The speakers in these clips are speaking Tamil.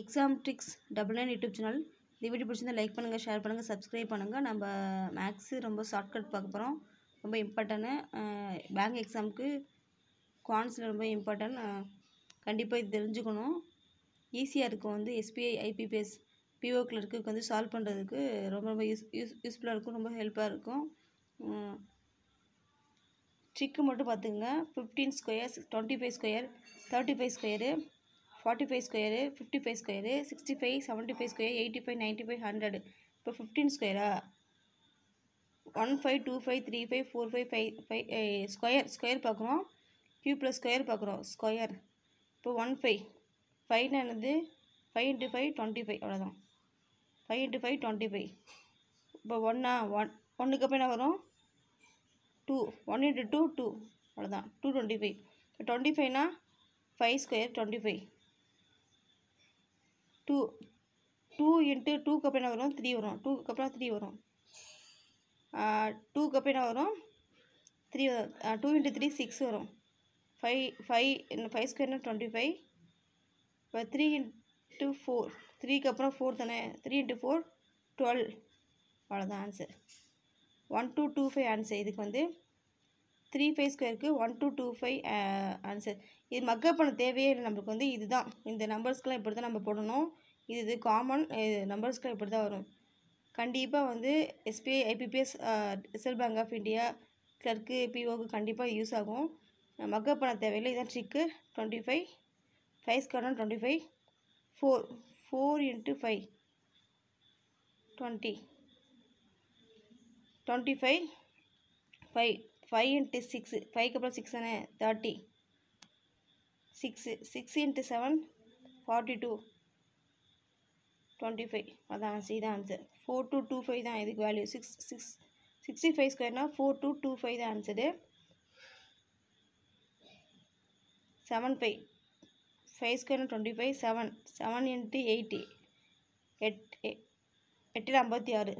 exam tricks double nine YouTube channel இந்த வீடியோ பிடிச்சிருந்தால் லைக் பண்ணுங்கள் ஷேர் பண்ணுங்கள் சப்ஸ்கிரைப் பண்ணுங்கள் நம்ம மேக்ஸு ரொம்ப ஷார்ட்கட் பார்க்க போகிறோம் ரொம்ப இம்பார்ட்டன்னு பேங்க் எக்ஸாமுக்கு குவான்ஸில் ரொம்ப இம்பார்ட்டன் கண்டிப்பாக இது தெரிஞ்சுக்கணும் ஈஸியாக இருக்கும் வந்து எஸ்பிஐ ஐபிபிஎஸ் பிஓ கிளர்க்குக்கு வந்து சால்வ் பண்ணுறதுக்கு ரொம்ப ரொம்ப யூஸ் யூஸ் யூஸ்ஃபுல்லாக இருக்கும் ரொம்ப ஹெல்ப்பாக இருக்கும் ட்ரிக்கு மட்டும் பார்த்துக்குங்க fifteen squares twenty five square thirty five square forty five square fifty five square sixty five seventy five square eighty five ninety five hundred இப்போ ஃபிஃப்டின் ஸ்கொயரா one five two five three five four five five five square square பார்க்குறோம் க்யூ ப்ளஸ் ஸ்கொயர் பார்க்குறோம் ஸ்கொயர் இப்போ ஒன் ஃபைவ் ஃபைவ் என்னது five into five twenty five அவ்வளோதான் five into five twenty five இப்போ ஒன்னா ஒன் ஒன்றுக்கு அப்போ என்ன வரும் two one into two two அவ்வளோதான் டூ டுவெண்ட்டி ஃபைவ் இப்போ டுவெண்ட்டி ஃபைவ்னா five square twenty five two two into டூக்கு அப்புறம் என்ன வரும் த்ரீ வரும் டூக்கு அப்புறம் த்ரீ வரும் டூக்கு அப்புறம் என்ன வரும் three two into three six வரும் ஃபைவ் ஃபைவ் என்ன ஃபைவ் ஸ்கொயர்னா டுவெண்ட்டி ஃபைவ் இப்போ த்ரீ இன்ட்டு ஃபோர் த்ரீக்கு அப்புறம் ஃபோர் தானே த்ரீ இன்ட்டு ஃபோர் டுவெல் அவ்வளோதான் answer one two two five answer இதுக்கு வந்து த்ரீ ஃபைவ் ஸ்கொயருக்கு one two two five answer இது மக்கப் பண்ண தேவையே இல்லை நம்மளுக்கு வந்து இதுதான் இந்த நம்பர்ஸ்க்கெலாம் இப்படி தான் நம்ம போடணும் இது இது காமன் நம்பர்ஸ்க்கெலாம் இப்படி தான் வரும் கண்டிப்பாக வந்து SBI IBPS reserve bank of India கிளர்க்கு பிஓக்கு கண்டிப்பாக யூஸ் ஆகும் மக்கப் பண்ண தேவையில்லை இதுதான் ட்ரிக்கு டுவெண்ட்டி ஃபைவ் ஃபைவ் ஸ்கொயர்னா twenty five four four into five twenty twenty five five five into six ஃபைவ்க்கு அப்புறம் சிக்ஸ் தானே thirty six six into seven forty two twenty five அதான் இதான் answer four two two five தான் இதுக்கு value six six sixty five ஸ்கொயர்னால் ஃபோர் டூ டூ ஃபைவ் தான் ஆன்சரு செவன் ஃபைவ் ஃபைவ் ஸ்கொயர்னா twenty five seven seven into eighty எட் எட்டில் ஐம்பத்தி ஆறு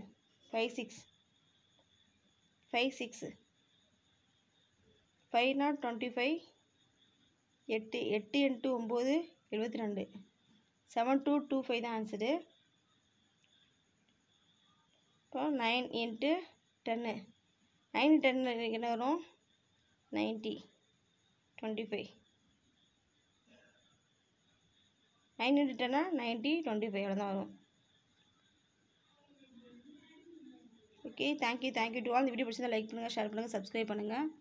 five six five six five not twenty five எட்டு எட்டு இன்ட்டு ஒம்பது எழுபத்தி ரெண்டு செவன் டூ டூ ஃபைவ் தான் ஆன்சரு இப்போ nine into ten nine ten என்ன வரும் ninety twenty five nine into டென்னா நைன்ட்டி டுவெண்ட்டி ஃபைவ் அவ்வளோ தான் வரும் okay thank you thank you to all இந்த வீடியோ பிடிச்சிருந்தா லைக் பண்ணுங்கள் ஷேர் பண்ணுங்கள் சப்ஸ்கிரைப் பண்ணுங்கள்